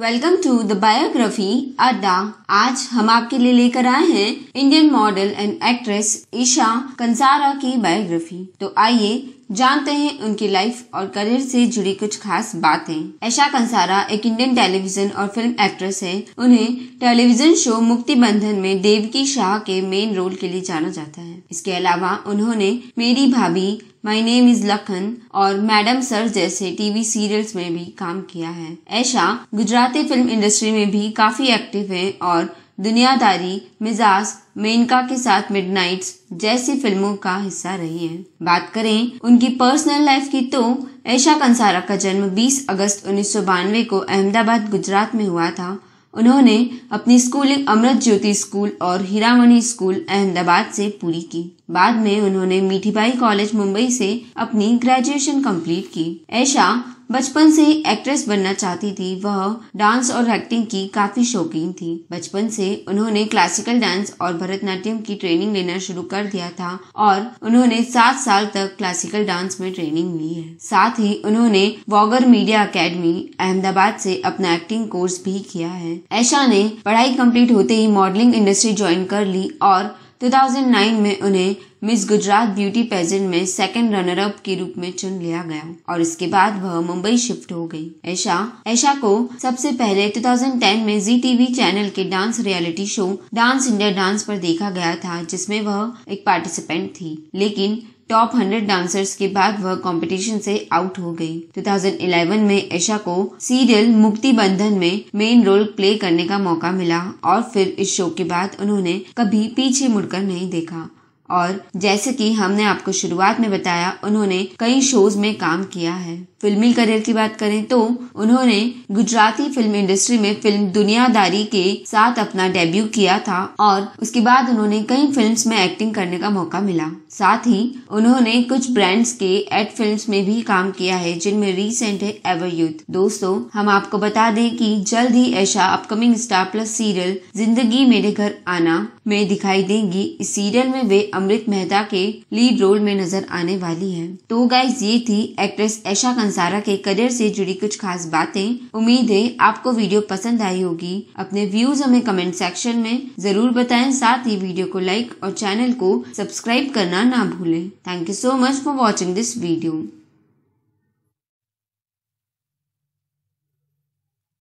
Welcome to the biography अड्डा आज हम आपके लिए लेकर आए हैं Indian model and actress Isha Kansara की बायोग्राफी तो आइए जानते हैं उनकी लाइफ और करियर से जुड़ी कुछ खास बातें ऐशा कंसारा एक इंडियन टेलीविजन और फिल्म एक्ट्रेस है उन्हें टेलीविजन शो मुक्ति बंधन में देवकी शाह के मेन रोल के लिए जाना जाता है इसके अलावा उन्होंने मेरी भाभी माई नेम इज लखन और मैडम सर जैसे टीवी सीरियल्स में भी काम किया है ऐशा गुजराती फिल्म इंडस्ट्री में भी काफी एक्टिव है और दुनियादारी मिजाज मेनका के साथ मिडनाइट्स जैसी फिल्मों का हिस्सा रही हैं। बात करें उनकी पर्सनल लाइफ की तो ऐशा कंसारा का जन्म 20 अगस्त उन्नीस को अहमदाबाद गुजरात में हुआ था उन्होंने अपनी स्कूलिंग अमृत ज्योति स्कूल और हीरामणि स्कूल अहमदाबाद से पूरी की बाद में उन्होंने मीठीबाई कॉलेज मुंबई से अपनी ग्रेजुएशन कंप्लीट की ऐशा बचपन से एक्ट्रेस बनना चाहती थी वह डांस और एक्टिंग की काफी शौकीन थी बचपन से उन्होंने क्लासिकल डांस और भरतनाट्यम की ट्रेनिंग लेना शुरू कर दिया था और उन्होंने सात साल तक क्लासिकल डांस में ट्रेनिंग ली है साथ ही उन्होंने वॉगर मीडिया अकेडमी अहमदाबाद से अपना एक्टिंग कोर्स भी किया है ऐशा ने पढ़ाई कम्प्लीट होते ही मॉडलिंग इंडस्ट्री ज्वाइन कर ली और 2009 में उन्हें मिस गुजरात ब्यूटी पेजेंट में सेकंड रनर अप के रूप में चुन लिया गया और इसके बाद वह मुंबई शिफ्ट हो गई ऐशा ऐशा को सबसे पहले 2010 में जी टीवी चैनल के dance reality show dance India dance पर देखा गया था जिसमें वह एक पार्टिसिपेंट थी लेकिन टॉप हंड्रेड डांसर्स के बाद वह कंपटीशन से आउट हो गई 2011 में ऐशा को सीरियल मुक्ति बंधन में मेन रोल प्ले करने का मौका मिला और फिर इस शो के बाद उन्होंने कभी पीछे मुड़कर नहीं देखा और जैसे कि हमने आपको शुरुआत में बताया उन्होंने कई शोज में काम किया है फिल्मी करियर की बात करें तो उन्होंने गुजराती फिल्म इंडस्ट्री में फिल्म दुनियादारी के साथ अपना डेब्यू किया था और उसके बाद उन्होंने कई फिल्म्स में एक्टिंग करने का मौका मिला साथ ही उन्होंने कुछ ब्रांड्स के एड फिल्म्स में भी काम किया है जिनमें रिसेंट है एवर यूथ दोस्तों हम आपको बता दें कि जल्द ही Aisha upcoming Star Plus serial Zindagi Mere घर आना में दिखाई देंगी इस सीरियल में वे अमृत मेहता के लीड रोल में नजर आने वाली है तो गाइज ये थी एक्ट्रेस ऐशा अंसारा के करियर से जुड़ी कुछ खास बातें उम्मीद है आपको वीडियो पसंद आई होगी अपने व्यूज हमें कमेंट सेक्शन में जरूर बताएं साथ ही वीडियो को लाइक और चैनल को सब्सक्राइब करना ना भूलें thank you so much for watching this video